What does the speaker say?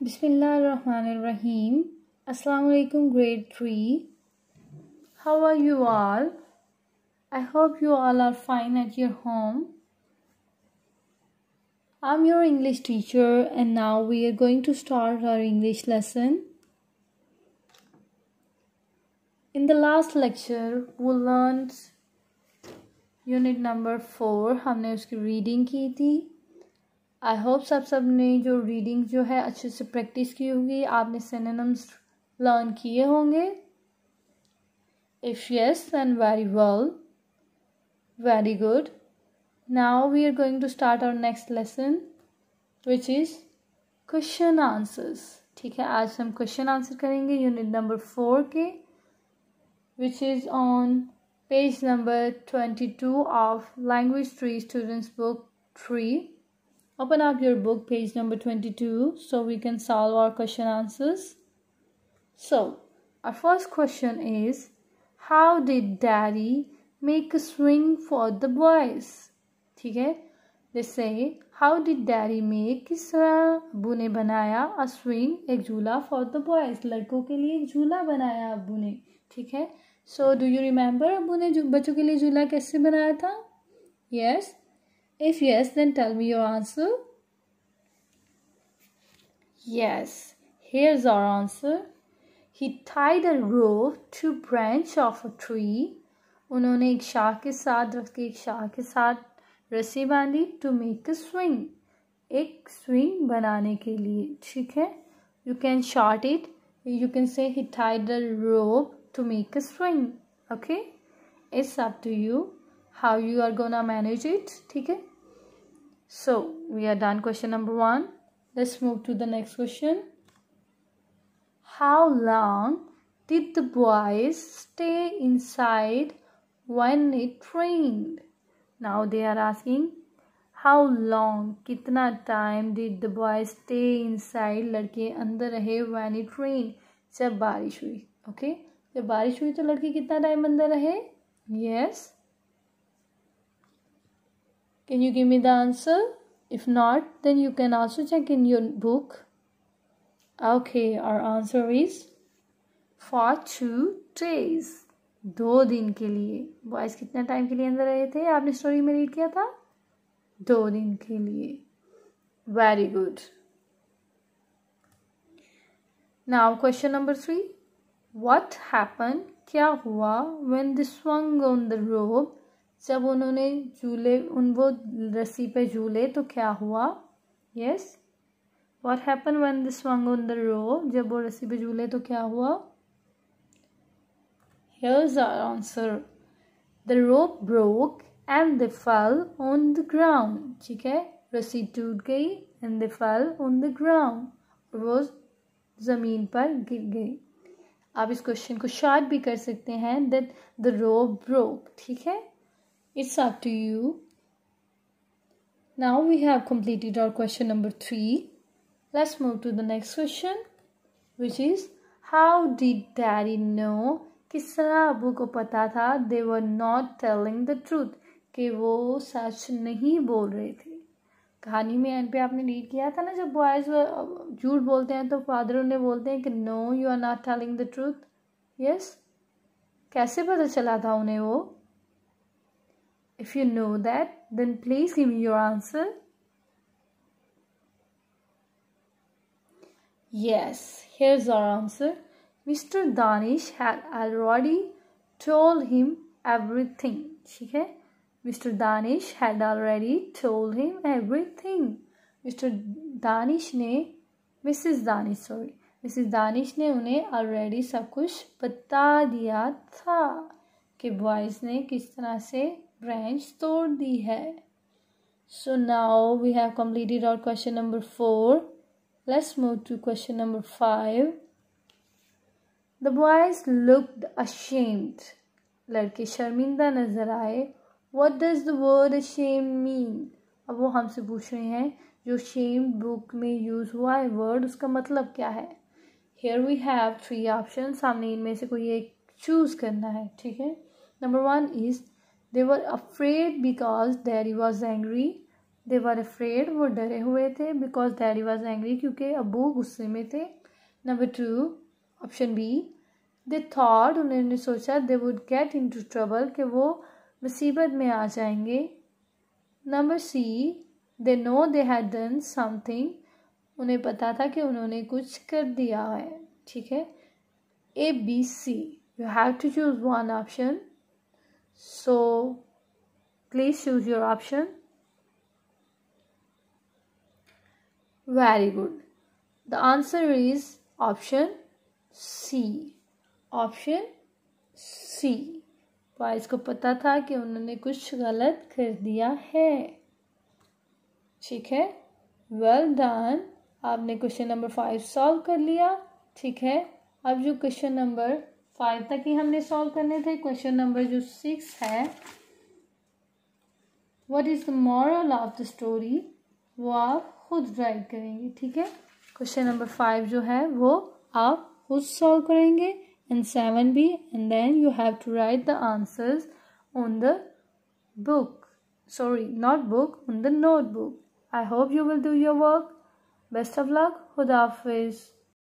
Bismillahirrahmanirrahim. Assalamu alaikum grade 3. How are you all? I hope you all are fine at your home. I'm your English teacher and now we are going to start our English lesson. In the last lecture, we learned unit number 4. We उसकी reading की I hope सब सब ने जो reading जो है अच्छे से प्रैक्टिस की होगी आपने सेनम्स लर्न किए होंगे if yes and very well very good now we are going to start our next lesson which is question answers ठीक है आज हम क्वेश्चन आंसर करेंगे यूनिट नंबर फोर के which is on page number twenty two of language three students book three Open up your book page number 22 so we can solve our question answers. So, our first question is How did daddy make a swing for the boys? ठीक है They say, how did daddy make किस तरह अबू ने बनाया a swing एक झूला for the boys लड़कों के लिए एक झूला बनाया अबू ने ठीक है do you remember remember Abu ने जो बच्चों के लिए झूला कैसे बनाया था yes, if yes, then tell me your answer. Yes, here's our answer. He tied a rope to branch of a tree. उन्होंने एक शाख के साथ दरख्त की एक शाख के साथ रस्सी बांधी टू मेक अ स्विंग एक स्विंग बनाने के लिए ठीक है you can short it you can say he tied the rope to make a swing okay it's up to you how you are gonna manage it ठीक है so we are done question number one let's move to the next question how long did the boys stay inside when it rained now they are asking how long कितना time did the boys stay inside लड़के अंदर रहे when it rained जब बारिश हुई okay? जब बारिश हुई तो लड़के कितना time अंदर रहे yes. Can you give me the answer? If not, then you can also check in your book. Okay, our answer is for two days. दो दिन के लिए बॉयज कितना टाइम के लिए अंदर रहे थे आपने स्टोरी में रीड किया था दो दिन के लिए very good now question number three what happened क्या हुआ when they swung on the rope जब उन्होंने झूले उन वो रस्सी पे झूले तो क्या हुआ yes what happen when this swung on the rope जब वो रस्सी पे झूले तो क्या हुआ here's are answer the rope broke and the fell on the ground ठीक है रस्सी टूट गई and the fell on the ground वो ज़मीन पर गिर गई आप इस क्वेश्चन को शार्ट भी कर सकते हैं दैट द रोप ब्रोक ठीक है It's up to you. Now we have completed our question number 3. Let's move to the next question which is How did daddy know? किस तरह अबू को पता था they were not telling the truth कि वो सच नहीं बोल रहे थे कहानी में एंड पे आपने रीड किया था ना जब बॉयज़ झूठ बोलते हैं तो फादर उन्हें बोलते हैं कि no you are not telling the truth yes कैसे पता चला था उन्हें वो If you know that, then please give me your answer. Yes, here's our answer. Mr. Danish had already told him everything. ठीक है Mr Danish had already told him everything Mr Danish ने Mrs Danish sorry Mrs Danish ने उन्हें already सब कुछ बता दिया था कि बॉयज़ ने किस तरह से ब्रांच तोड़ दी है so now we have completed our question number four let's move to question number five the boys looked ashamed लड़के शर्मिंदा नजर आए what does the word ashame mean अब वो हमसे पूछ रहे हैं जो शेम बुक में यूज हुआ है वर्ड उसका मतलब क्या है here we have three option सामने इनमें से कोई एक चूज करना है ठीक है number one is they were afraid because daddy was angry they were afraid वो डरे हुए थे बिकॉज डैडी वॉज एंग्री क्योंकि अबू गुस्से में थे number two option B they thought उन्होंने सोचा they would get into trouble कि वो मुसीबत में आ जाएंगे number C they know they had done something उन्हें पता था कि उन्होंने कुछ कर दिया है ठीक है A B C you have to choose one option So please choose your option. Very good. The answer is option C. Option C. Boys को पता था कि उन्होंने कुछ गलत कर दिया है ठीक है वेल डन आपने क्वेश्चन नंबर फाइव सॉल्व कर लिया ठीक है अब जो क्वेश्चन नंबर फाइव तक ही हमने सॉल्व करने थे क्वेश्चन नंबर जो सिक्स है what is the moral of the story वो आप खुद ड्राइव करेंगे ठीक है क्वेश्चन नंबर फाइव जो है वो आप खुद सॉल्व करेंगे एंड सेवन भी and then you have to write the answers on the book sorry not book on the notebook I hope you will do your work best of luck खुदा